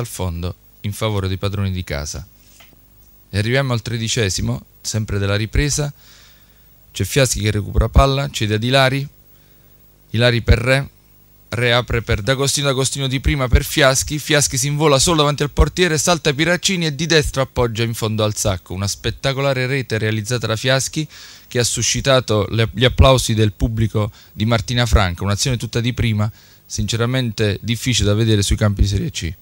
dal fondo in favore dei padroni di casa. E arriviamo al tredicesimo, sempre della ripresa. C'è Fiaschi che recupera palla, cede ad Ilari, Ilari per Re, Re apre per D'Agostino, D'Agostino di prima per Fiaschi, Fiaschi si invola solo davanti al portiere, salta Piraccini e di destra appoggia in fondo al sacco. Una spettacolare rete realizzata da Fiaschi che ha suscitato le, gli applausi del pubblico di Martina Franca, un'azione tutta di prima, sinceramente difficile da vedere sui campi di Serie C.